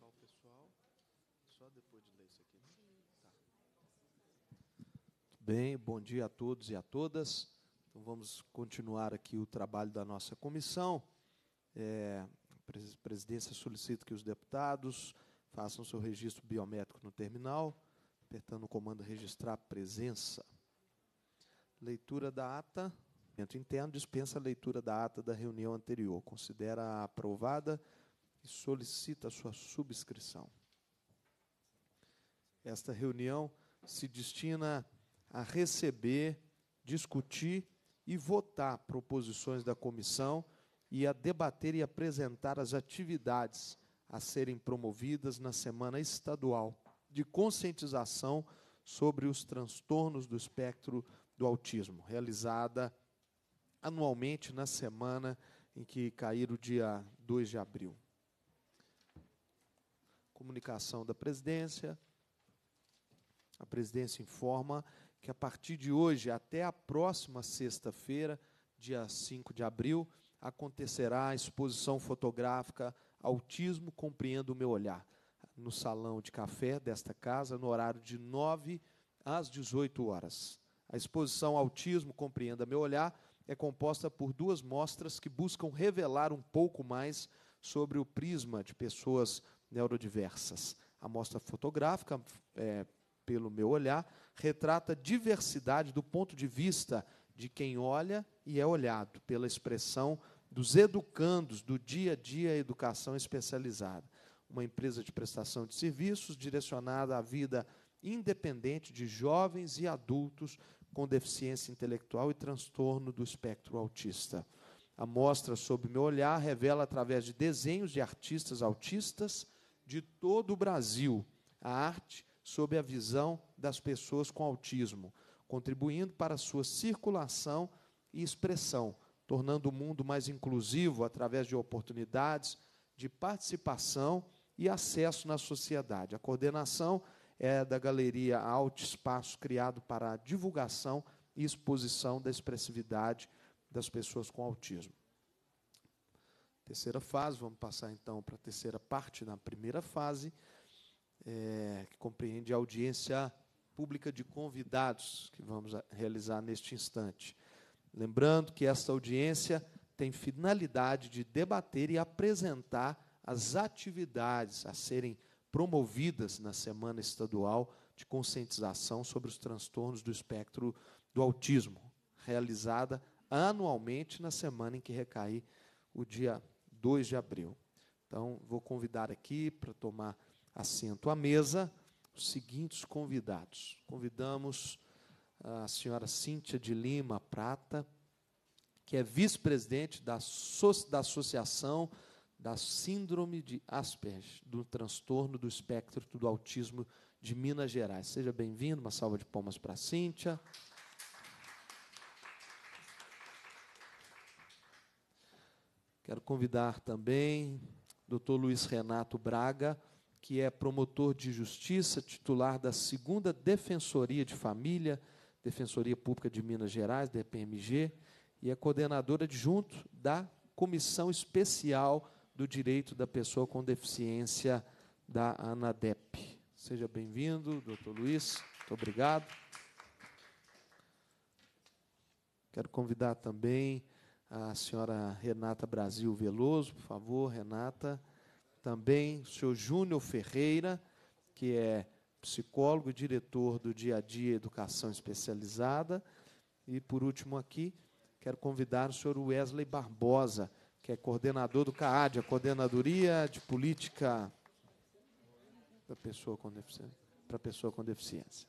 o pessoal. Só depois de ler isso aqui, né? Tá. Bem, bom dia a todos e a todas. Então vamos continuar aqui o trabalho da nossa comissão. É, a presidência solicita que os deputados façam seu registro biométrico no terminal, apertando o comando registrar presença. Leitura da ata. O interno dispensa a leitura da ata da reunião anterior. Considera aprovada e solicita a sua subscrição. Esta reunião se destina a receber, discutir e votar proposições da comissão e a debater e apresentar as atividades a serem promovidas na Semana Estadual de Conscientização sobre os transtornos do espectro do autismo, realizada anualmente na semana em que cair o dia 2 de abril comunicação da presidência. A presidência informa que a partir de hoje até a próxima sexta-feira, dia 5 de abril, acontecerá a exposição fotográfica Autismo Compreendo o Meu Olhar, no salão de café desta casa, no horário de 9 às 18 horas. A exposição Autismo Compreenda Meu Olhar é composta por duas mostras que buscam revelar um pouco mais sobre o prisma de pessoas neurodiversas. A amostra fotográfica, é, pelo meu olhar, retrata diversidade do ponto de vista de quem olha e é olhado, pela expressão dos educandos do dia a dia educação especializada. Uma empresa de prestação de serviços direcionada à vida independente de jovens e adultos com deficiência intelectual e transtorno do espectro autista. A mostra, sob meu olhar, revela através de desenhos de artistas autistas de todo o Brasil a arte sob a visão das pessoas com autismo, contribuindo para sua circulação e expressão, tornando o mundo mais inclusivo através de oportunidades de participação e acesso na sociedade. A coordenação é da Galeria alto Espaço, criado para a divulgação e exposição da expressividade das pessoas com autismo. Terceira fase, vamos passar então para a terceira parte, na primeira fase, é, que compreende a audiência pública de convidados que vamos realizar neste instante. Lembrando que esta audiência tem finalidade de debater e apresentar as atividades a serem promovidas na Semana Estadual de Conscientização sobre os Transtornos do Espectro do Autismo, realizada anualmente na semana em que recai o dia 2 de abril. Então, vou convidar aqui para tomar assento à mesa os seguintes convidados. Convidamos a senhora Cíntia de Lima Prata, que é vice-presidente da, da Associação da Síndrome de Asperger, do transtorno do espectro do autismo de Minas Gerais. Seja bem-vindo, uma salva de palmas para a Cíntia. Aplausos Quero convidar também o Dr. Luiz Renato Braga, que é promotor de justiça, titular da segunda Defensoria de Família, Defensoria Pública de Minas Gerais, DPMG, e é coordenador adjunto da Comissão Especial do Direito da Pessoa com Deficiência da ANADEP. Seja bem-vindo, doutor Luiz. Muito obrigado. Quero convidar também a senhora Renata Brasil Veloso, por favor, Renata. Também o senhor Júnior Ferreira, que é psicólogo e diretor do Dia a Dia Educação Especializada. E, por último, aqui, quero convidar o senhor Wesley Barbosa, que é coordenador do CAAD, a Coordenadoria de Política para Pessoa com Deficiência. Para pessoa com deficiência.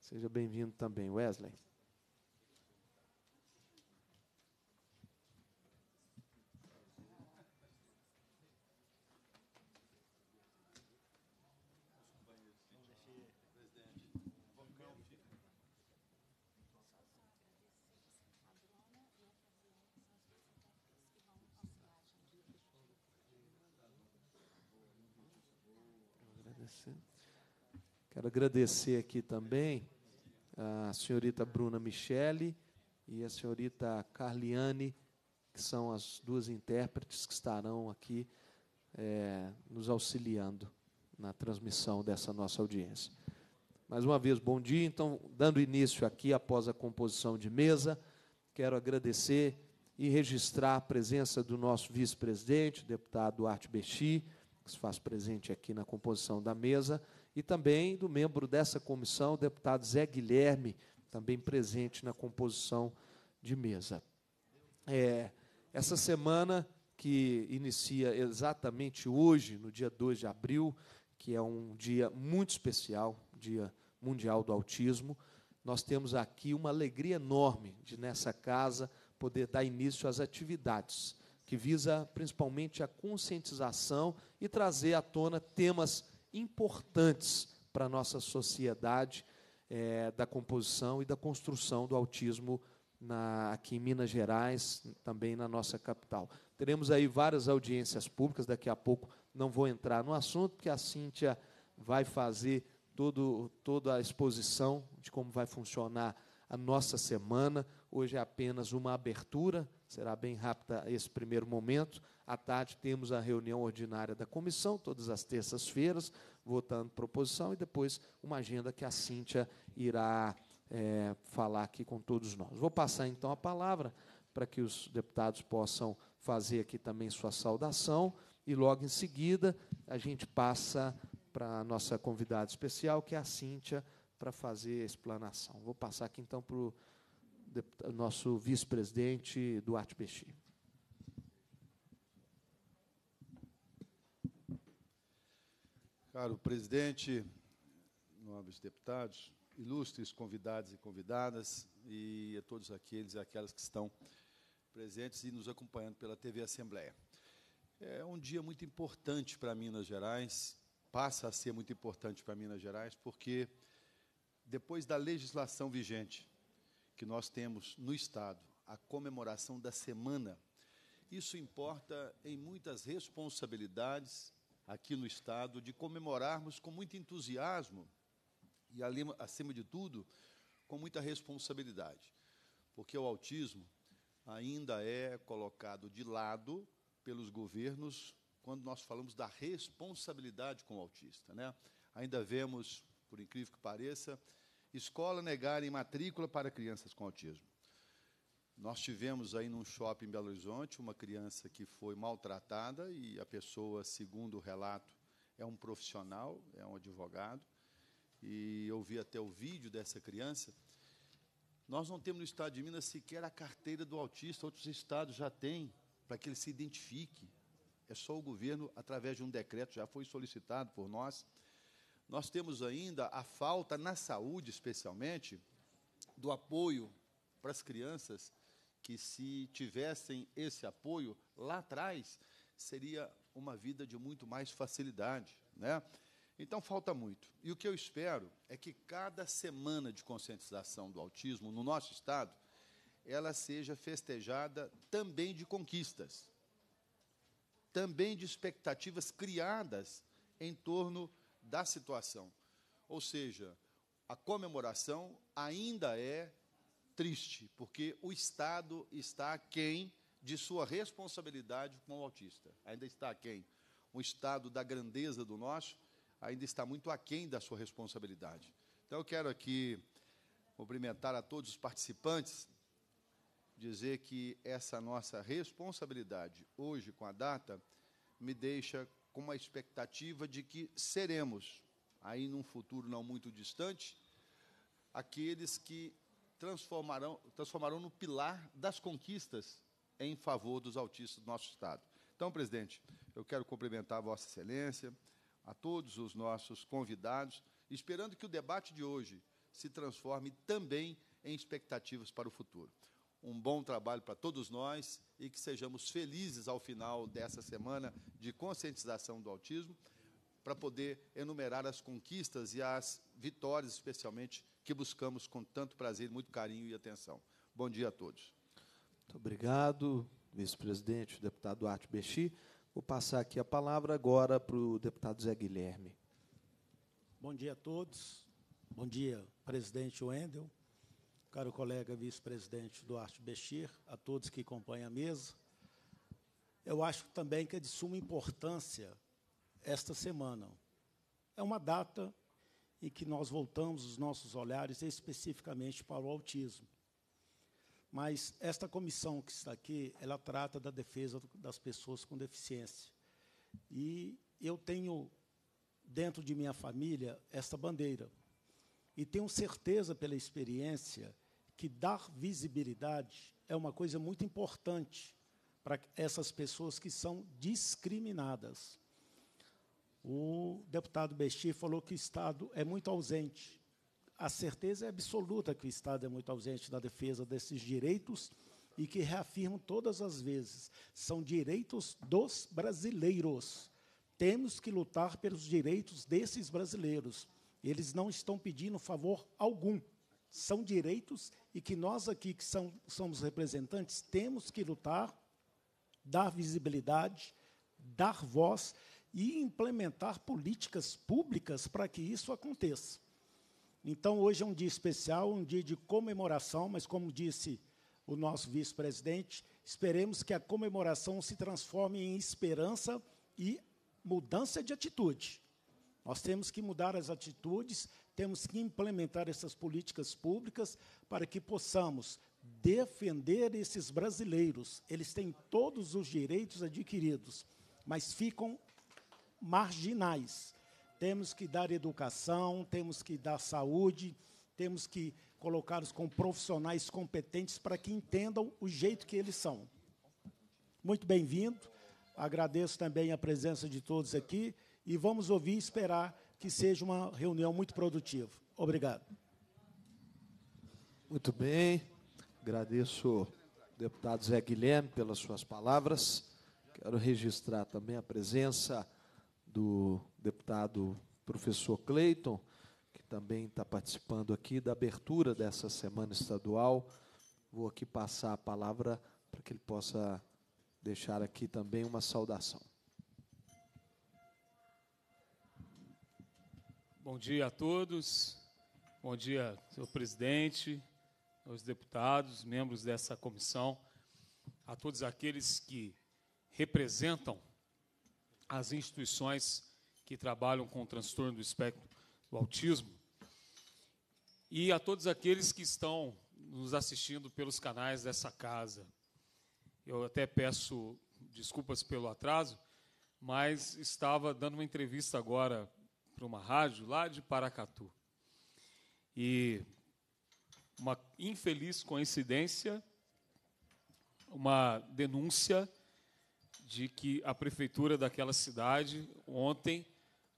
Seja bem-vindo também, Wesley. Quero agradecer aqui também a senhorita Bruna Michele e a senhorita Carliane, que são as duas intérpretes que estarão aqui é, nos auxiliando na transmissão dessa nossa audiência. Mais uma vez, bom dia. Então, dando início aqui após a composição de mesa, quero agradecer e registrar a presença do nosso vice-presidente, deputado Duarte Bechi, que se faz presente aqui na composição da mesa, e também do membro dessa comissão, o deputado Zé Guilherme, também presente na composição de mesa. É, essa semana, que inicia exatamente hoje, no dia 2 de abril, que é um dia muito especial, Dia Mundial do Autismo, nós temos aqui uma alegria enorme de, nessa casa, poder dar início às atividades, que visa principalmente a conscientização e trazer à tona temas importantes para a nossa sociedade é, da composição e da construção do autismo na, aqui em Minas Gerais, também na nossa capital. Teremos aí várias audiências públicas, daqui a pouco não vou entrar no assunto, porque a Cíntia vai fazer todo, toda a exposição de como vai funcionar a nossa semana. Hoje é apenas uma abertura, será bem rápida esse primeiro momento. À tarde temos a reunião ordinária da comissão, todas as terças-feiras, votando proposição e depois uma agenda que a Cíntia irá é, falar aqui com todos nós. Vou passar então a palavra para que os deputados possam fazer aqui também sua saudação e logo em seguida a gente passa para a nossa convidada especial, que é a Cíntia, para fazer a explanação. Vou passar aqui então para o nosso vice-presidente Duarte Peixinho. Caro presidente, nobres deputados, ilustres convidados e convidadas, e a todos aqueles e aquelas que estão presentes e nos acompanhando pela TV Assembleia. É um dia muito importante para Minas Gerais, passa a ser muito importante para Minas Gerais, porque depois da legislação vigente que nós temos no Estado, a comemoração da semana. Isso importa em muitas responsabilidades aqui no Estado de comemorarmos com muito entusiasmo e, acima de tudo, com muita responsabilidade, porque o autismo ainda é colocado de lado pelos governos quando nós falamos da responsabilidade com o autista. Né? Ainda vemos, por incrível que pareça, escola negarem matrícula para crianças com autismo. Nós tivemos aí num shopping em Belo Horizonte uma criança que foi maltratada e a pessoa, segundo o relato, é um profissional, é um advogado. E eu vi até o vídeo dessa criança. Nós não temos no estado de Minas sequer a carteira do autista, outros estados já têm, para que ele se identifique. É só o governo, através de um decreto, já foi solicitado por nós, nós temos ainda a falta, na saúde especialmente, do apoio para as crianças, que se tivessem esse apoio lá atrás, seria uma vida de muito mais facilidade. Né? Então falta muito. E o que eu espero é que cada semana de conscientização do autismo no nosso estado ela seja festejada também de conquistas, também de expectativas criadas em torno da situação. Ou seja, a comemoração ainda é triste, porque o Estado está aquém de sua responsabilidade com o autista. Ainda está aquém. O Estado da grandeza do nosso ainda está muito aquém da sua responsabilidade. Então, eu quero aqui cumprimentar a todos os participantes, dizer que essa nossa responsabilidade hoje com a data me deixa com uma expectativa de que seremos, aí num futuro não muito distante, aqueles que transformarão, transformarão no pilar das conquistas em favor dos autistas do nosso Estado. Então, presidente, eu quero cumprimentar Vossa Excelência, a todos os nossos convidados, esperando que o debate de hoje se transforme também em expectativas para o futuro um bom trabalho para todos nós e que sejamos felizes ao final dessa semana de conscientização do autismo, para poder enumerar as conquistas e as vitórias, especialmente, que buscamos com tanto prazer, muito carinho e atenção. Bom dia a todos. Muito obrigado, vice-presidente, deputado Arte Bexi. Vou passar aqui a palavra agora para o deputado Zé Guilherme. Bom dia a todos. Bom dia, presidente Wendel, caro colega vice-presidente Duarte Bechir, a todos que acompanham a mesa. Eu acho também que é de suma importância esta semana. É uma data em que nós voltamos os nossos olhares especificamente para o autismo. Mas esta comissão que está aqui, ela trata da defesa das pessoas com deficiência. E eu tenho dentro de minha família esta bandeira. E tenho certeza pela experiência que dar visibilidade é uma coisa muito importante para essas pessoas que são discriminadas. O deputado Besti falou que o Estado é muito ausente. A certeza é absoluta que o Estado é muito ausente na defesa desses direitos e que reafirmo todas as vezes, são direitos dos brasileiros. Temos que lutar pelos direitos desses brasileiros. Eles não estão pedindo favor algum. São direitos e que nós aqui, que são, somos representantes, temos que lutar, dar visibilidade, dar voz e implementar políticas públicas para que isso aconteça. Então, hoje é um dia especial, um dia de comemoração, mas, como disse o nosso vice-presidente, esperemos que a comemoração se transforme em esperança e mudança de atitude. Nós temos que mudar as atitudes, temos que implementar essas políticas públicas para que possamos defender esses brasileiros. Eles têm todos os direitos adquiridos, mas ficam marginais. Temos que dar educação, temos que dar saúde, temos que colocá-los com profissionais competentes para que entendam o jeito que eles são. Muito bem-vindo. Agradeço também a presença de todos aqui e vamos ouvir e esperar que seja uma reunião muito produtiva. Obrigado. Muito bem. Agradeço ao deputado Zé Guilherme pelas suas palavras. Quero registrar também a presença do deputado professor Cleiton, que também está participando aqui da abertura dessa semana estadual. Vou aqui passar a palavra para que ele possa deixar aqui também uma saudação. Bom dia a todos. Bom dia, senhor presidente, aos deputados, membros dessa comissão, a todos aqueles que representam as instituições que trabalham com o transtorno do espectro do autismo e a todos aqueles que estão nos assistindo pelos canais dessa casa. Eu até peço desculpas pelo atraso, mas estava dando uma entrevista agora para uma rádio lá de Paracatu. E uma infeliz coincidência, uma denúncia de que a prefeitura daquela cidade ontem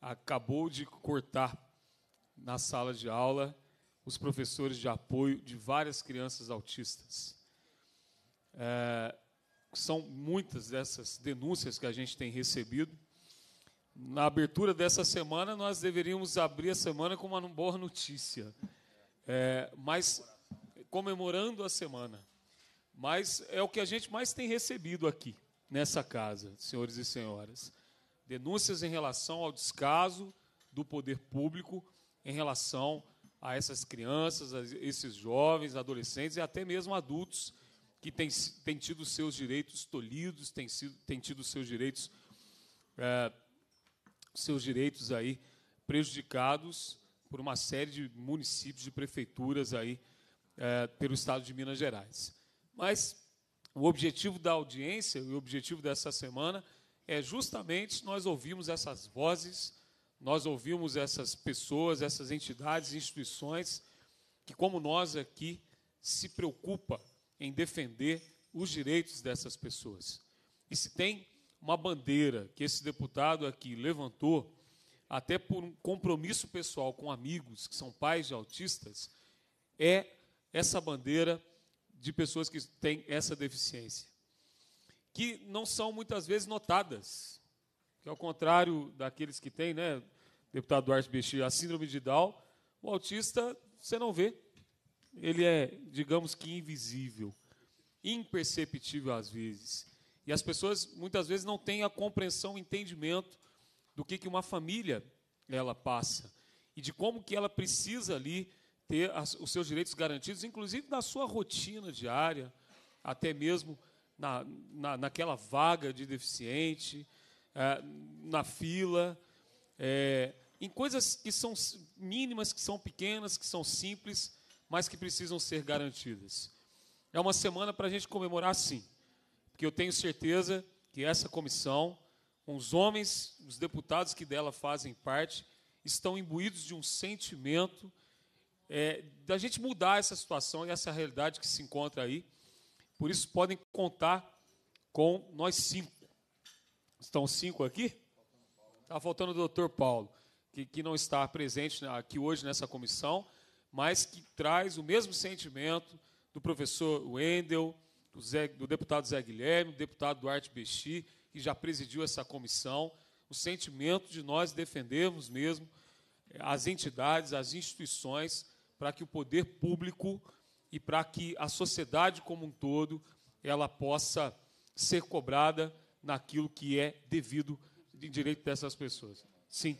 acabou de cortar na sala de aula os professores de apoio de várias crianças autistas. É, são muitas dessas denúncias que a gente tem recebido na abertura dessa semana, nós deveríamos abrir a semana com uma boa notícia. É, mas comemorando a semana. Mas é o que a gente mais tem recebido aqui nessa casa, senhores e senhoras. Denúncias em relação ao descaso do poder público em relação a essas crianças, a esses jovens, adolescentes e até mesmo adultos que têm, têm tido seus direitos tolhidos, têm, sido, têm tido seus direitos é, seus direitos aí prejudicados por uma série de municípios, de prefeituras aí é, pelo Estado de Minas Gerais. Mas o objetivo da audiência e o objetivo dessa semana é justamente nós ouvirmos essas vozes, nós ouvimos essas pessoas, essas entidades, instituições que, como nós aqui, se preocupa em defender os direitos dessas pessoas. E se tem uma bandeira que esse deputado aqui levantou, até por um compromisso pessoal com amigos que são pais de autistas, é essa bandeira de pessoas que têm essa deficiência, que não são muitas vezes notadas, que ao contrário daqueles que têm, né, deputado Duarte Bexir, a síndrome de Down, o autista você não vê, ele é, digamos que invisível, imperceptível às vezes. E as pessoas muitas vezes não têm a compreensão, o entendimento do que, que uma família ela passa e de como que ela precisa ali ter as, os seus direitos garantidos, inclusive na sua rotina diária, até mesmo na, na, naquela vaga de deficiente, é, na fila, é, em coisas que são mínimas, que são pequenas, que são simples, mas que precisam ser garantidas. É uma semana para a gente comemorar, sim, que eu tenho certeza que essa comissão, com os homens, os deputados que dela fazem parte, estão imbuídos de um sentimento é, da gente mudar essa situação e essa realidade que se encontra aí. Por isso, podem contar com nós cinco. Estão cinco aqui? Está faltando o doutor Paulo, que, que não está presente aqui hoje nessa comissão, mas que traz o mesmo sentimento do professor Wendel, do, Zé, do deputado Zé Guilherme, do deputado Duarte Bexi, que já presidiu essa comissão, o sentimento de nós defendermos mesmo eh, as entidades, as instituições, para que o poder público e para que a sociedade como um todo ela possa ser cobrada naquilo que é devido de direito dessas pessoas. Sim.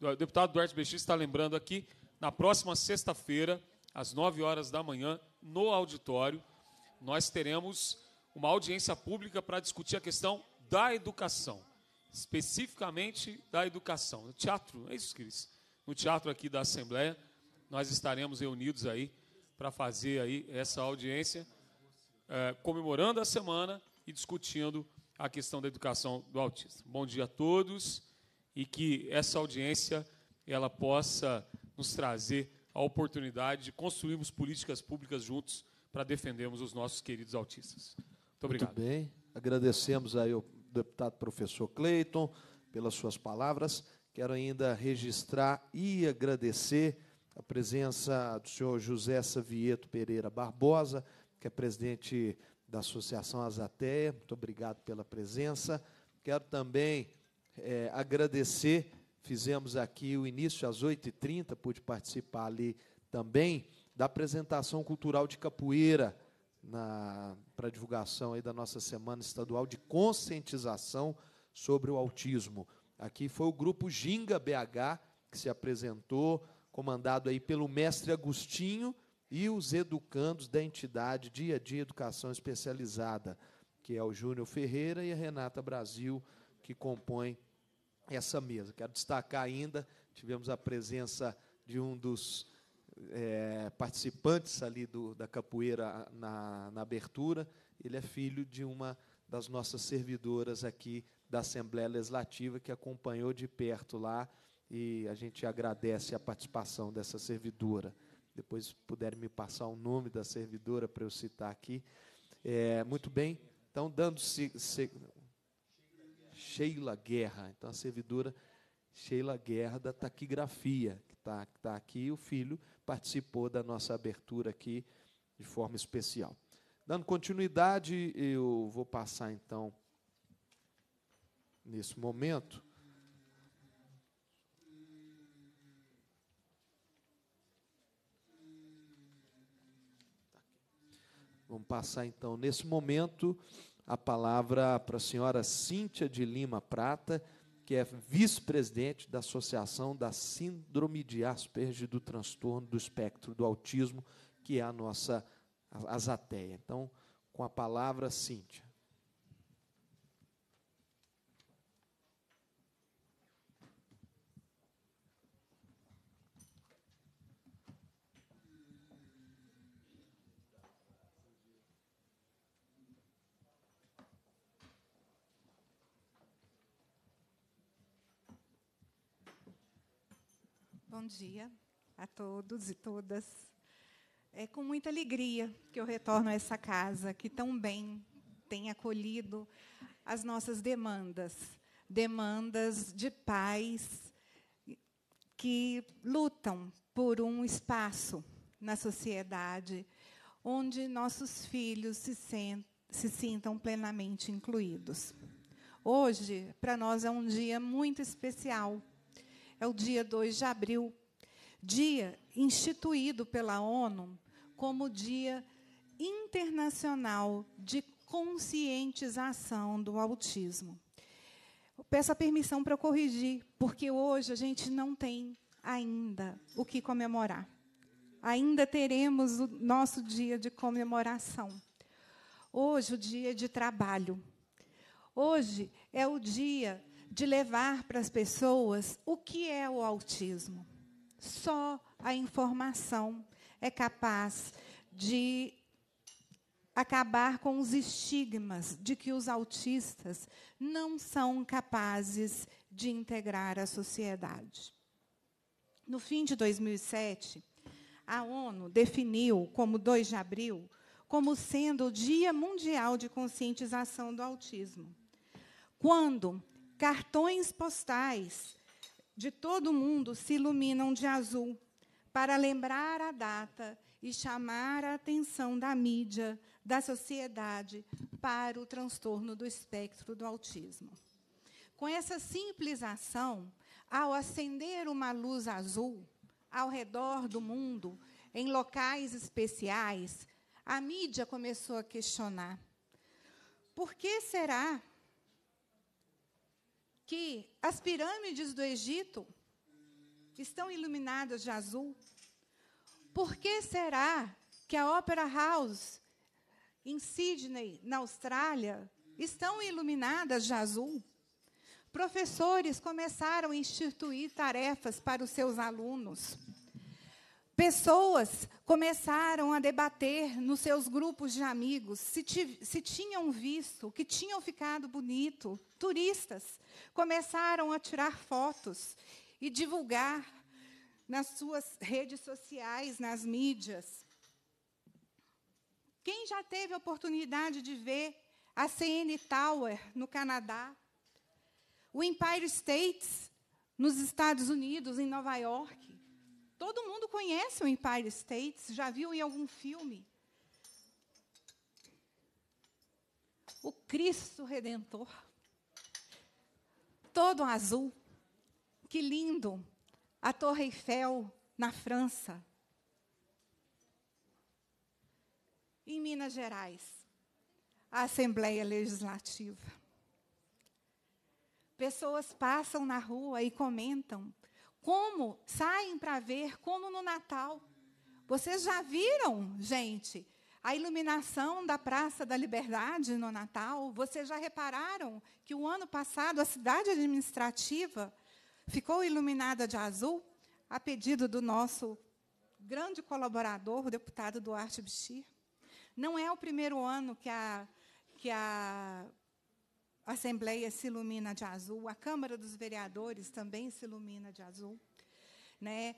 O deputado Duarte Bexi está lembrando aqui, na próxima sexta-feira, às 9 horas da manhã, no auditório, nós teremos uma audiência pública para discutir a questão da educação, especificamente da educação. No teatro, é isso, Cris. No teatro aqui da Assembleia, nós estaremos reunidos aí para fazer aí essa audiência, é, comemorando a semana e discutindo a questão da educação do autista. Bom dia a todos e que essa audiência ela possa nos trazer a oportunidade de construirmos políticas públicas juntos para defendermos os nossos queridos autistas. Muito obrigado. Muito bem. Agradecemos aí ao deputado professor Cleiton pelas suas palavras. Quero ainda registrar e agradecer a presença do senhor José Savieto Pereira Barbosa, que é presidente da Associação Azateia. Muito obrigado pela presença. Quero também é, agradecer, fizemos aqui o início às 8h30, pude participar ali também, da apresentação cultural de capoeira para divulgação aí da nossa semana estadual de conscientização sobre o autismo. Aqui foi o grupo Ginga BH que se apresentou, comandado aí pelo mestre Agostinho e os educandos da entidade Dia a Dia Educação Especializada, que é o Júnior Ferreira e a Renata Brasil, que compõem essa mesa. Quero destacar ainda, tivemos a presença de um dos é, participantes ali do, da capoeira na, na abertura, ele é filho de uma das nossas servidoras aqui da Assembleia Legislativa, que acompanhou de perto lá, e a gente agradece a participação dessa servidora. Depois puderem me passar o nome da servidora para eu citar aqui. É, muito bem, então, dando-se. Sheila Guerra, então a servidora Sheila Guerra da taquigrafia, que está tá aqui, o filho participou da nossa abertura aqui de forma especial. Dando continuidade, eu vou passar então, nesse momento, Vamos passar então, nesse momento, a palavra para a senhora Cíntia de Lima Prata, que é vice-presidente da Associação da Síndrome de Asperger do transtorno do espectro do autismo, que é a nossa Azateia. Então, com a palavra Cíntia. Bom dia a todos e todas. É com muita alegria que eu retorno a essa casa que tão bem tem acolhido as nossas demandas, demandas de pais que lutam por um espaço na sociedade onde nossos filhos se, se sintam plenamente incluídos. Hoje, para nós, é um dia muito especial é o dia 2 de abril, dia instituído pela ONU como Dia Internacional de Conscientização do Autismo. peço a permissão para corrigir, porque hoje a gente não tem ainda o que comemorar. Ainda teremos o nosso dia de comemoração. Hoje, o dia de trabalho. Hoje é o dia de levar para as pessoas o que é o autismo. Só a informação é capaz de acabar com os estigmas de que os autistas não são capazes de integrar a sociedade. No fim de 2007, a ONU definiu como 2 de abril como sendo o Dia Mundial de Conscientização do Autismo. Quando Cartões postais de todo mundo se iluminam de azul para lembrar a data e chamar a atenção da mídia, da sociedade, para o transtorno do espectro do autismo. Com essa simples ação, ao acender uma luz azul ao redor do mundo, em locais especiais, a mídia começou a questionar: por que será que as pirâmides do Egito estão iluminadas de azul? Por que será que a Opera House em Sydney, na Austrália, estão iluminadas de azul? Professores começaram a instituir tarefas para os seus alunos. Pessoas começaram a debater nos seus grupos de amigos se, se tinham visto, que tinham ficado bonito. Turistas começaram a tirar fotos e divulgar nas suas redes sociais, nas mídias. Quem já teve a oportunidade de ver a CN Tower no Canadá, o Empire States nos Estados Unidos, em Nova York, Todo mundo conhece o Empire States, já viu em algum filme. O Cristo Redentor, todo azul. Que lindo! A Torre Eiffel na França. Em Minas Gerais, a Assembleia Legislativa. Pessoas passam na rua e comentam: como saem para ver, como no Natal. Vocês já viram, gente, a iluminação da Praça da Liberdade no Natal? Vocês já repararam que o ano passado a cidade administrativa ficou iluminada de azul a pedido do nosso grande colaborador, o deputado Duarte Bichir? Não é o primeiro ano que a, que a a Assembleia se ilumina de azul, a Câmara dos Vereadores também se ilumina de azul. Né?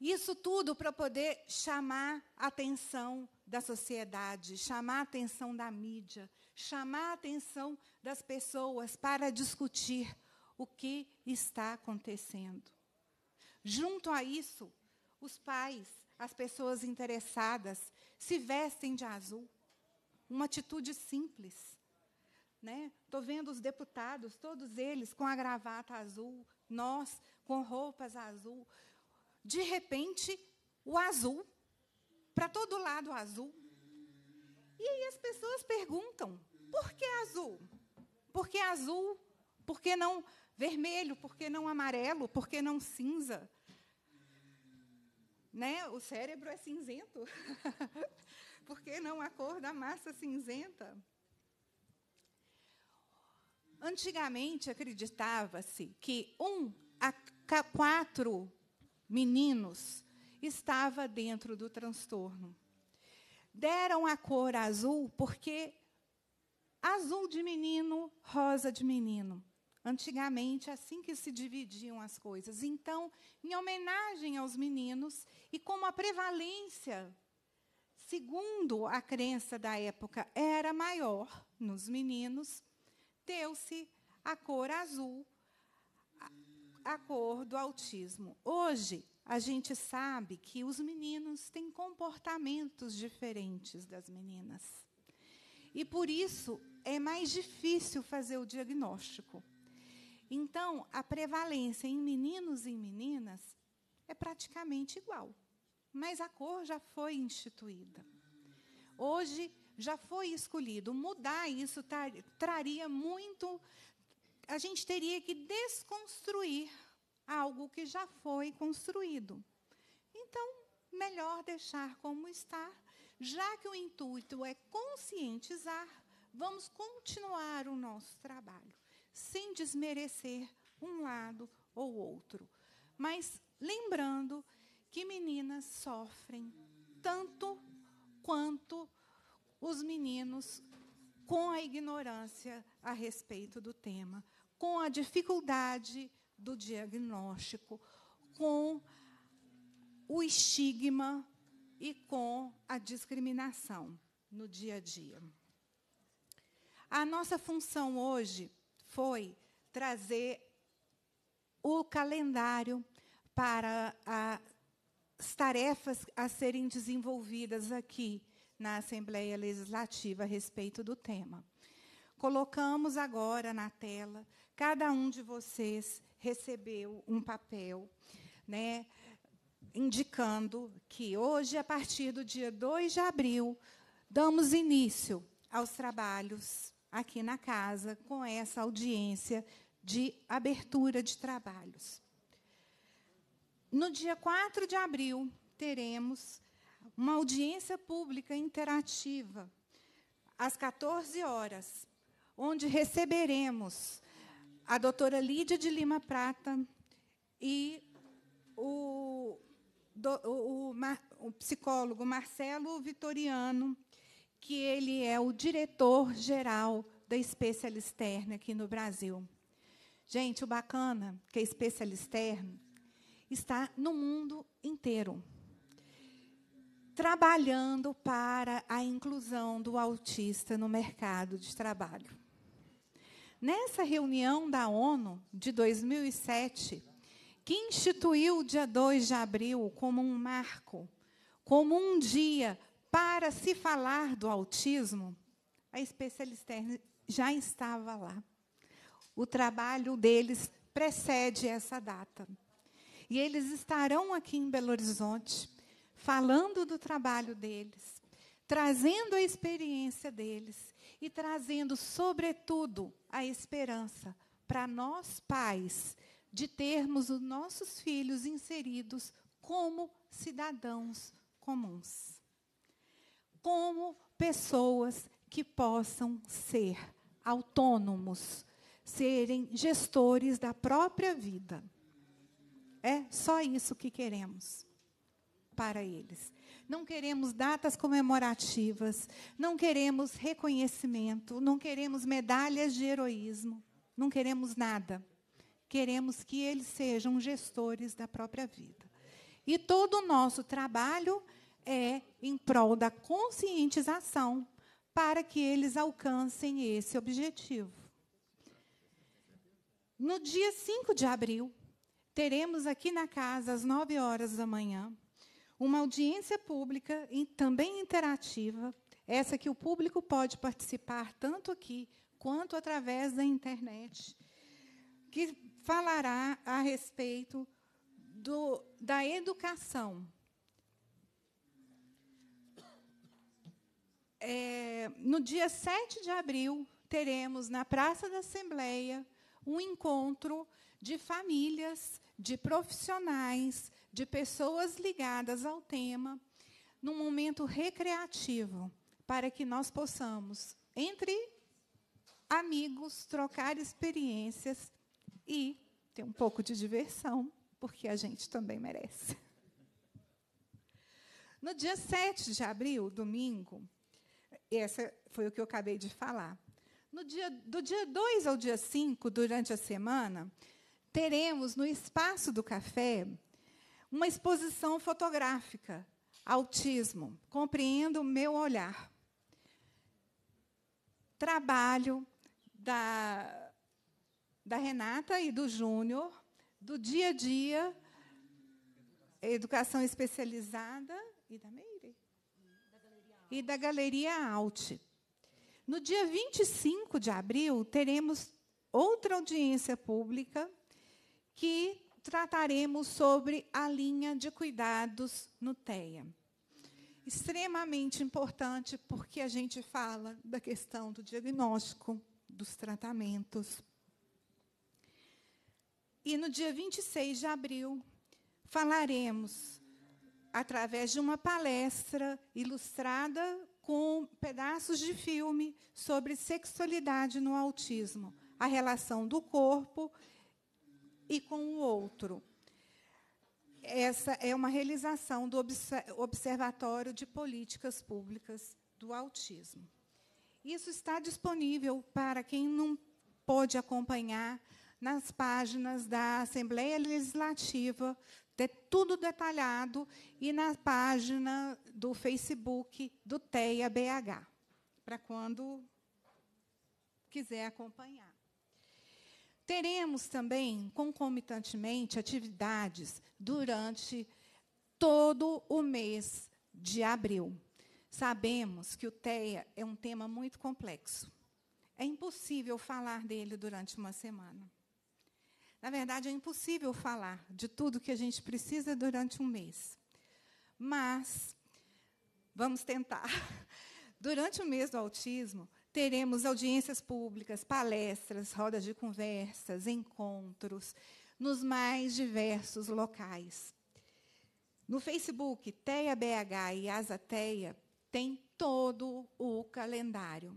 Isso tudo para poder chamar a atenção da sociedade, chamar a atenção da mídia, chamar a atenção das pessoas para discutir o que está acontecendo. Junto a isso, os pais, as pessoas interessadas, se vestem de azul. Uma atitude simples, né? Estou vendo os deputados, todos eles com a gravata azul, nós com roupas azul. De repente, o azul, para todo lado azul. E aí as pessoas perguntam: por que azul? Por que azul? Por que não vermelho? Por que não amarelo? Por que não cinza? Né? O cérebro é cinzento. por que não a cor da massa cinzenta? Antigamente acreditava-se que um a quatro meninos estava dentro do transtorno. Deram a cor azul porque azul de menino, rosa de menino. Antigamente, assim que se dividiam as coisas. Então, em homenagem aos meninos, e como a prevalência, segundo a crença da época, era maior nos meninos, inverteu-se a cor azul, a, a cor do autismo. Hoje, a gente sabe que os meninos têm comportamentos diferentes das meninas. E por isso é mais difícil fazer o diagnóstico. Então, a prevalência em meninos e meninas é praticamente igual, mas a cor já foi instituída. Hoje, já foi escolhido. Mudar isso tar, traria muito. A gente teria que desconstruir algo que já foi construído. Então, melhor deixar como está, já que o intuito é conscientizar, vamos continuar o nosso trabalho, sem desmerecer um lado ou outro. Mas lembrando que meninas sofrem tanto quanto os meninos com a ignorância a respeito do tema, com a dificuldade do diagnóstico, com o estigma e com a discriminação no dia a dia. A nossa função hoje foi trazer o calendário para as tarefas a serem desenvolvidas aqui na Assembleia Legislativa a respeito do tema. Colocamos agora na tela, cada um de vocês recebeu um papel, né, indicando que hoje, a partir do dia 2 de abril, damos início aos trabalhos aqui na casa com essa audiência de abertura de trabalhos. No dia 4 de abril, teremos uma audiência pública interativa, às 14 horas, onde receberemos a doutora Lídia de Lima Prata e o, do, o, o, o psicólogo Marcelo Vitoriano, que ele é o diretor-geral da Especialista Externa aqui no Brasil. Gente, o bacana é que a Especialista Externa está no mundo inteiro trabalhando para a inclusão do autista no mercado de trabalho. Nessa reunião da ONU de 2007, que instituiu o dia 2 de abril como um marco, como um dia para se falar do autismo, a especialista já estava lá. O trabalho deles precede essa data. E eles estarão aqui em Belo Horizonte falando do trabalho deles, trazendo a experiência deles e trazendo, sobretudo, a esperança para nós pais de termos os nossos filhos inseridos como cidadãos comuns, como pessoas que possam ser autônomos, serem gestores da própria vida. É só isso que queremos para eles. Não queremos datas comemorativas, não queremos reconhecimento, não queremos medalhas de heroísmo, não queremos nada. Queremos que eles sejam gestores da própria vida. E todo o nosso trabalho é em prol da conscientização para que eles alcancem esse objetivo. No dia 5 de abril, teremos aqui na casa, às 9 horas da manhã, uma audiência pública e também interativa, essa que o público pode participar tanto aqui quanto através da internet, que falará a respeito do, da educação. É, no dia 7 de abril, teremos na Praça da Assembleia um encontro de famílias, de profissionais, de pessoas ligadas ao tema, num momento recreativo, para que nós possamos, entre amigos, trocar experiências e ter um pouco de diversão, porque a gente também merece. No dia 7 de abril, domingo, essa foi o que eu acabei de falar. No dia, do dia 2 ao dia 5, durante a semana, teremos no espaço do café uma exposição fotográfica. Autismo. Compreendo o meu olhar. Trabalho da, da Renata e do Júnior, do dia a dia, educação especializada e da Meire. E da Galeria Alt. No dia 25 de abril, teremos outra audiência pública que trataremos sobre a linha de cuidados no TEA. Extremamente importante porque a gente fala da questão do diagnóstico, dos tratamentos. E no dia 26 de abril, falaremos, através de uma palestra ilustrada com pedaços de filme sobre sexualidade no autismo, a relação do corpo e com o outro. Essa é uma realização do Observatório de Políticas Públicas do Autismo. Isso está disponível para quem não pôde acompanhar nas páginas da Assembleia Legislativa, é tudo detalhado, e na página do Facebook do TEA BH, para quando quiser acompanhar. Teremos também, concomitantemente, atividades durante todo o mês de abril. Sabemos que o TEA é um tema muito complexo. É impossível falar dele durante uma semana. Na verdade, é impossível falar de tudo que a gente precisa durante um mês. Mas, vamos tentar. Durante o mês do autismo, Teremos audiências públicas, palestras, rodas de conversas, encontros, nos mais diversos locais. No Facebook, Teia BH e Asa tem todo o calendário.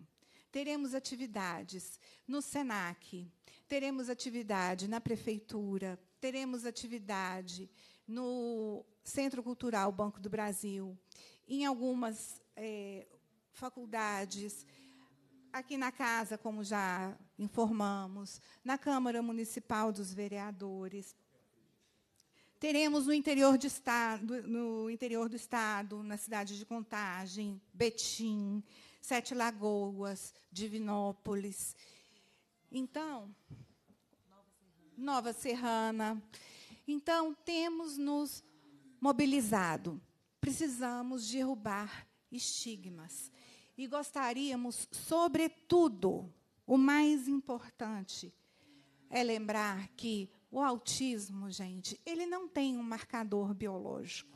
Teremos atividades no SENAC, teremos atividade na prefeitura, teremos atividade no Centro Cultural Banco do Brasil, em algumas é, faculdades, aqui na casa, como já informamos, na Câmara Municipal dos Vereadores. Teremos no interior, de estado, no interior do estado, na cidade de Contagem, Betim, Sete Lagoas, Divinópolis. Então, Nova Serrana. Então, temos nos mobilizado. Precisamos derrubar estigmas. E gostaríamos, sobretudo, o mais importante é lembrar que o autismo, gente, ele não tem um marcador biológico.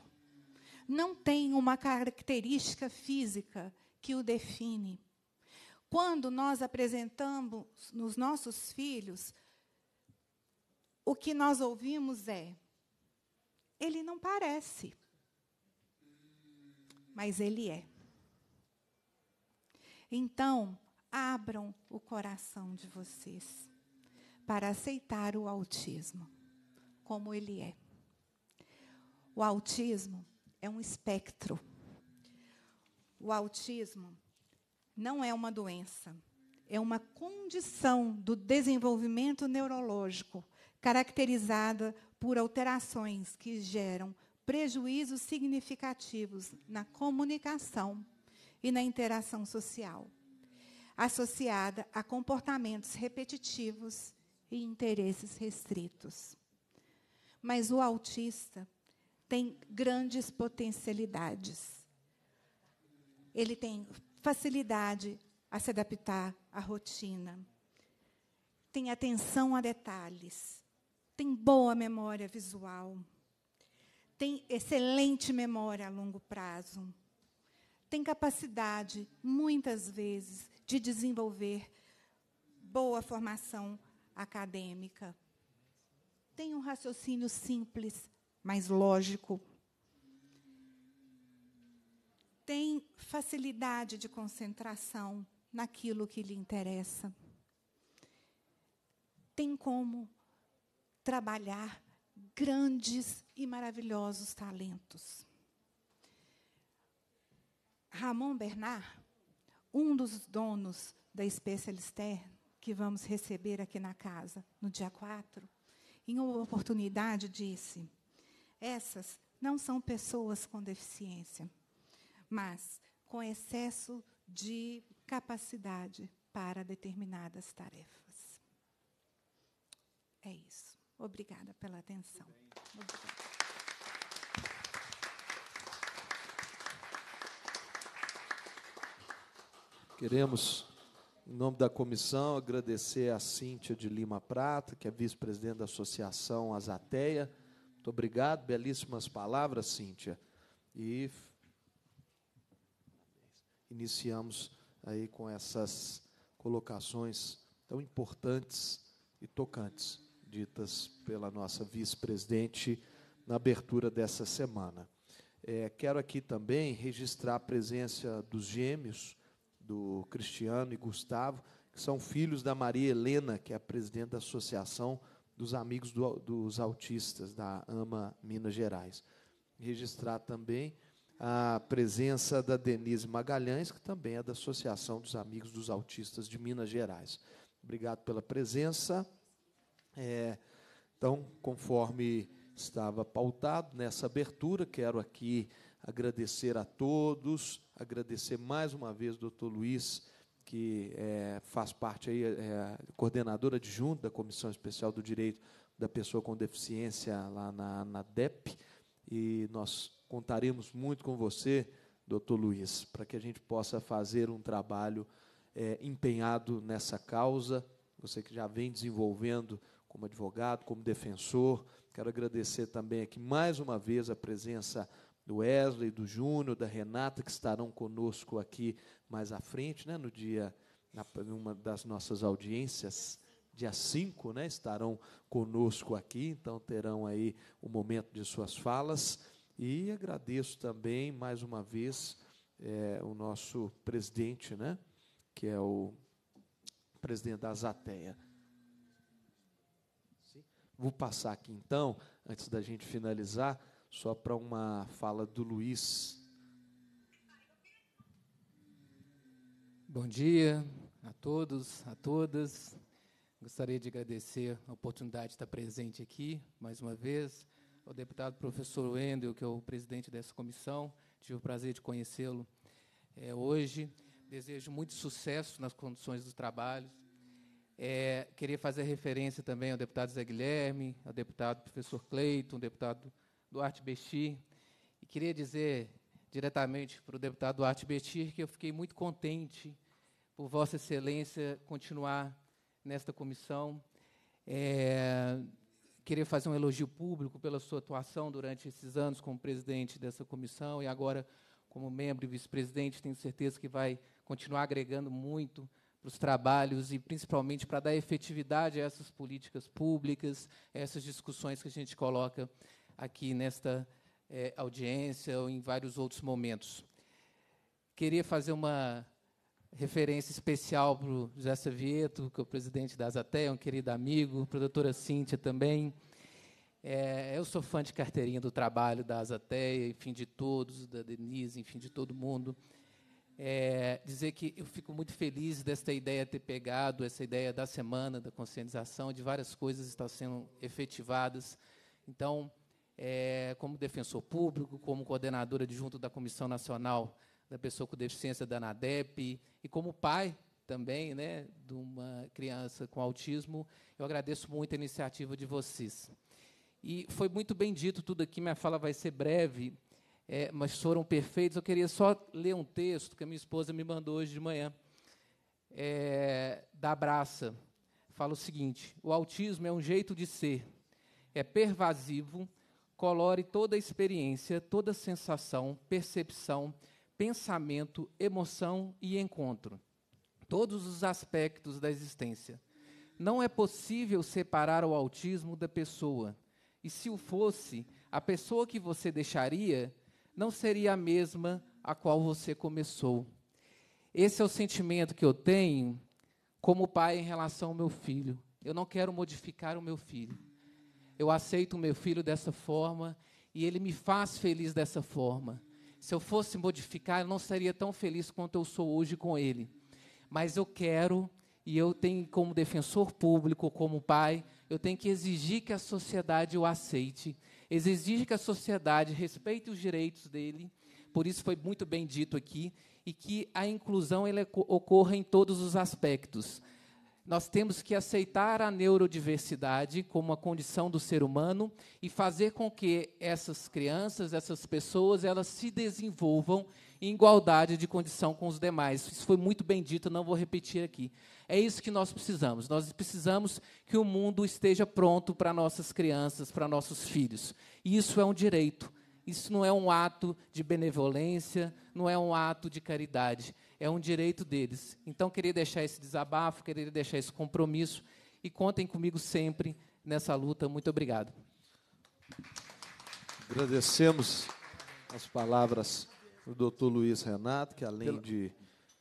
Não tem uma característica física que o define. Quando nós apresentamos nos nossos filhos, o que nós ouvimos é: ele não parece, mas ele é. Então, abram o coração de vocês para aceitar o autismo como ele é. O autismo é um espectro. O autismo não é uma doença, é uma condição do desenvolvimento neurológico caracterizada por alterações que geram prejuízos significativos na comunicação e na interação social, associada a comportamentos repetitivos e interesses restritos. Mas o autista tem grandes potencialidades. Ele tem facilidade a se adaptar à rotina, tem atenção a detalhes, tem boa memória visual, tem excelente memória a longo prazo tem capacidade, muitas vezes, de desenvolver boa formação acadêmica. Tem um raciocínio simples, mas lógico. Tem facilidade de concentração naquilo que lhe interessa. Tem como trabalhar grandes e maravilhosos talentos. Ramon Bernard, um dos donos da especialista que vamos receber aqui na casa no dia 4, em uma oportunidade disse: essas não são pessoas com deficiência, mas com excesso de capacidade para determinadas tarefas. É isso. Obrigada pela atenção. Obrigada. Queremos, em nome da comissão, agradecer a Cíntia de Lima Prata, que é vice-presidente da Associação Azateia. Muito obrigado, belíssimas palavras, Cíntia. E iniciamos aí com essas colocações tão importantes e tocantes ditas pela nossa vice-presidente na abertura dessa semana. É, quero aqui também registrar a presença dos gêmeos do Cristiano e Gustavo, que são filhos da Maria Helena, que é a presidente da Associação dos Amigos do, dos Autistas, da AMA Minas Gerais. Registrar também a presença da Denise Magalhães, que também é da Associação dos Amigos dos Autistas de Minas Gerais. Obrigado pela presença. É, então, conforme estava pautado nessa abertura, quero aqui agradecer a todos, agradecer mais uma vez o doutor Luiz, que é, faz parte aí, é, coordenadora adjunta da Comissão Especial do Direito da Pessoa com Deficiência lá na, na DEP, e nós contaremos muito com você, doutor Luiz, para que a gente possa fazer um trabalho é, empenhado nessa causa, você que já vem desenvolvendo como advogado, como defensor. Quero agradecer também aqui mais uma vez a presença do Wesley, do Júnior, da Renata, que estarão conosco aqui mais à frente, né, no dia, na, numa das nossas audiências, dia 5, né, estarão conosco aqui, então terão aí o momento de suas falas. E agradeço também, mais uma vez, é, o nosso presidente, né, que é o presidente da Zateia. Vou passar aqui então, antes da gente finalizar só para uma fala do Luiz. Bom dia a todos, a todas. Gostaria de agradecer a oportunidade de estar presente aqui, mais uma vez, ao deputado professor Wendel, que é o presidente dessa comissão. Tive o prazer de conhecê-lo é, hoje. Desejo muito sucesso nas condições do trabalho. É, eh, queria fazer referência também ao deputado Zé Guilherme, ao deputado professor Cleiton, ao deputado Duarte Bechir, e queria dizer diretamente para o deputado Duarte Bechir que eu fiquei muito contente por Vossa Excelência continuar nesta comissão. É, queria fazer um elogio público pela sua atuação durante esses anos como presidente dessa comissão e agora como membro e vice-presidente. Tenho certeza que vai continuar agregando muito para os trabalhos e principalmente para dar efetividade a essas políticas públicas, a essas discussões que a gente coloca aqui nesta é, audiência ou em vários outros momentos. Queria fazer uma referência especial para o José Savieto, que é o presidente da Azatea, um querido amigo, para a doutora Cíntia também. É, eu sou fã de carteirinha do trabalho da Azateia, enfim, de todos, da Denise, enfim, de todo mundo. É, dizer que eu fico muito feliz desta ideia ter pegado, essa ideia da semana da conscientização, de várias coisas estão sendo efetivadas. Então, é, como defensor público, como coordenadora adjunto da Comissão Nacional da Pessoa com Deficiência da ANADEP e como pai também né, de uma criança com autismo. Eu agradeço muito a iniciativa de vocês. E foi muito bem dito tudo aqui, minha fala vai ser breve, é, mas foram perfeitos. Eu queria só ler um texto que a minha esposa me mandou hoje de manhã, é, da Abraça. Fala o seguinte: o autismo é um jeito de ser, é pervasivo, colore toda a experiência, toda a sensação, percepção, pensamento, emoção e encontro. Todos os aspectos da existência. Não é possível separar o autismo da pessoa. E se o fosse, a pessoa que você deixaria não seria a mesma a qual você começou. Esse é o sentimento que eu tenho como pai em relação ao meu filho. Eu não quero modificar o meu filho eu aceito o meu filho dessa forma e ele me faz feliz dessa forma. Se eu fosse modificar, eu não seria tão feliz quanto eu sou hoje com ele. Mas eu quero e eu tenho como defensor público, como pai, eu tenho que exigir que a sociedade o aceite, exigir que a sociedade respeite os direitos dele. Por isso foi muito bem dito aqui e que a inclusão ocorra em todos os aspectos nós temos que aceitar a neurodiversidade como a condição do ser humano e fazer com que essas crianças, essas pessoas, elas se desenvolvam em igualdade de condição com os demais. Isso foi muito bem dito, não vou repetir aqui. É isso que nós precisamos. Nós precisamos que o mundo esteja pronto para nossas crianças, para nossos filhos. E isso é um direito. Isso não é um ato de benevolência, não é um ato de caridade é um direito deles. Então, queria deixar esse desabafo, queria deixar esse compromisso e contem comigo sempre nessa luta. Muito obrigado. Agradecemos as palavras do doutor Luiz Renato, que além de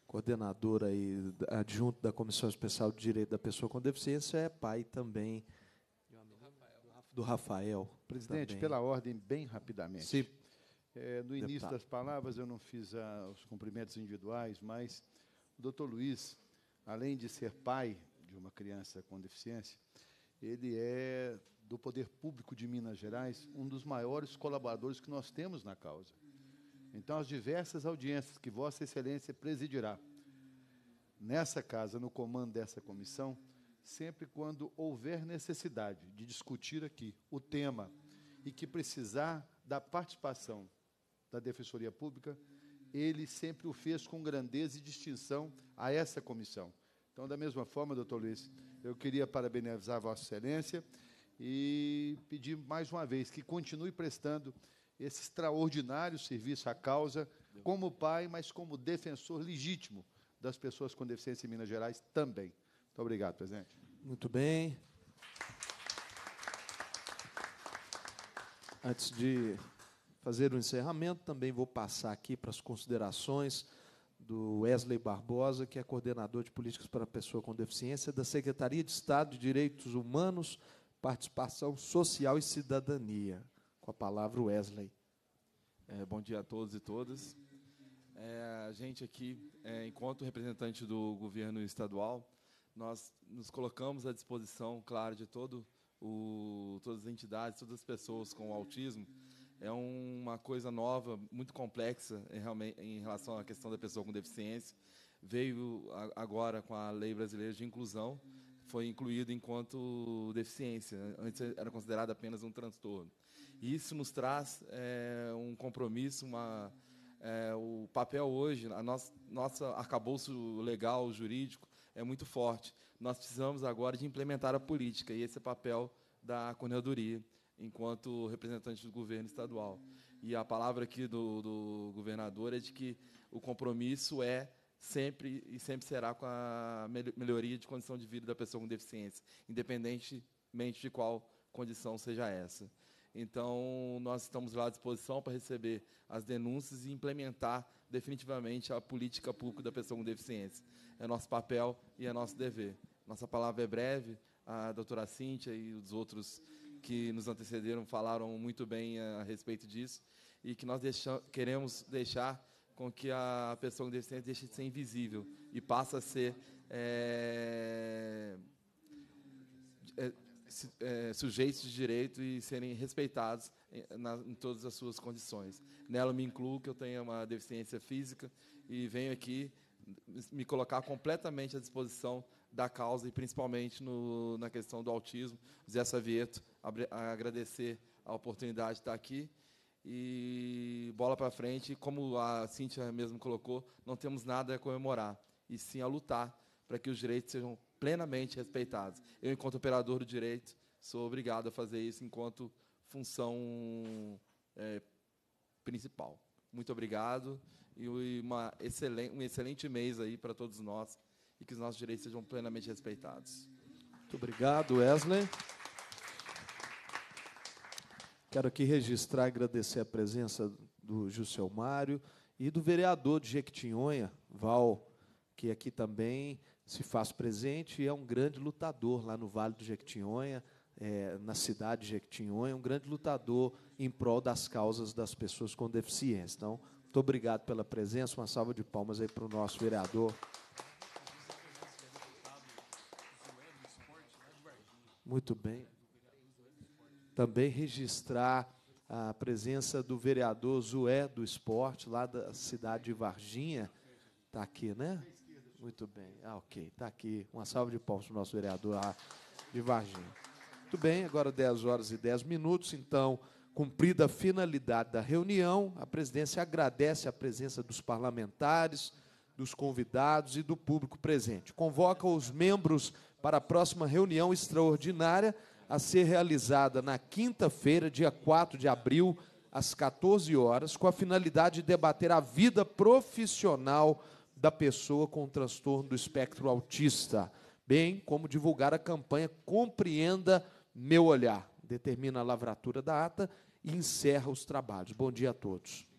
coordenador e adjunto da Comissão Especial de Direito da Pessoa com Deficiência, é pai também do Rafael. Presidente, também. pela ordem, bem rapidamente. Sim. É, no início Deputado. das palavras, eu não fiz a, ah, os cumprimentos individuais, mas o doutor Luiz, além de ser pai de uma criança com deficiência, ele é, do Poder Público de Minas Gerais, um dos maiores colaboradores que nós temos na causa. Então, as diversas audiências que Vossa Excelência presidirá nessa casa, no comando dessa comissão, sempre quando houver necessidade de discutir aqui o tema e que precisar da participação da Defensoria Pública, ele sempre o fez com grandeza e distinção a essa comissão. Então, da mesma forma, doutor Luiz, eu queria parabenizar Vossa Excelência e pedir mais uma vez que continue prestando esse extraordinário serviço à causa, como pai, mas como defensor legítimo das pessoas com deficiência em Minas Gerais também. Muito obrigado, presidente. Muito bem. Antes de fazer o um encerramento, também vou passar aqui para as considerações do Wesley Barbosa, que é coordenador de políticas para a pessoa com deficiência da Secretaria de Estado de Direitos Humanos, Participação Social e Cidadania. Com a palavra, Wesley. É, bom dia a todos e todas. É, a gente aqui, é, enquanto representante do governo estadual, nós nos colocamos à disposição, claro, de todo o, todas as entidades, todas as pessoas com autismo, é uma coisa nova, muito complexa é em, em relação à questão da pessoa com deficiência. Veio agora com a Lei Brasileira de Inclusão, foi incluído enquanto deficiência, antes era considerado apenas um transtorno. E isso nos traz é, um compromisso, uma, é, o papel hoje, a nossa, nossa arcabouço legal, jurídico, é muito forte. Nós precisamos agora de implementar a política, e esse é o papel da coordenadoria enquanto representante do governo estadual. E a palavra aqui do, do governador é de que o compromisso é sempre e sempre será com a melhoria de condição de vida da pessoa com deficiência, independentemente de qual condição seja essa. Então, nós estamos lá à disposição para receber as denúncias e implementar definitivamente a política pública da pessoa com deficiência. É nosso papel e é nosso dever. Nossa palavra é breve, a doutora Cíntia e os outros que nos antecederam falaram muito bem a, eh, a respeito disso e que nós deixa, queremos deixar com que a pessoa com deficiência deixe de ser invisível e passa a ser é, é, é, de direito e serem respeitados em, eh, na, em todas as suas condições. Nela me incluo que eu tenho uma deficiência física e venho aqui me colocar completamente à disposição da causa e principalmente no, na questão do autismo. Zé Savieto agradecer a oportunidade de estar aqui. E bola para frente, como a Cíntia mesmo colocou, não temos nada a comemorar, e sim a lutar para que os direitos sejam plenamente respeitados. Eu, enquanto operador do direito, sou obrigado a fazer isso enquanto função é, principal. Muito obrigado e uma excelente, um excelente mês aí para todos nós e que os nossos direitos sejam plenamente respeitados. Muito obrigado, Wesley. Quero aqui registrar e agradecer a presença do Juscel Mário e do vereador de Jequitinhonha, Val, que aqui também se faz presente e é um grande lutador lá no Vale do Jequitinhonha, é, na cidade de Jequitinhonha, um grande lutador em prol das causas das pessoas com deficiência. Então, muito obrigado pela presença, uma salva de palmas aí para o nosso vereador. Muito bem também registrar a presença do vereador Zué do Esporte, lá da cidade de Varginha. Está aqui, né? Muito bem. Ah, ok. Está aqui. Uma salva de palmas para o nosso vereador de Varginha. Muito bem, agora 10 horas e 10 minutos. Então, cumprida a finalidade da reunião, a presidência agradece a presença dos parlamentares, dos convidados e do público presente. Convoca os membros para a próxima reunião extraordinária a ser realizada na quinta-feira, dia 4 de abril, às 14 horas, com a finalidade de debater a vida profissional da pessoa com transtorno do espectro autista, bem como divulgar a campanha Compreenda Meu Olhar. Determina a lavratura da ata e encerra os trabalhos. Bom dia a todos.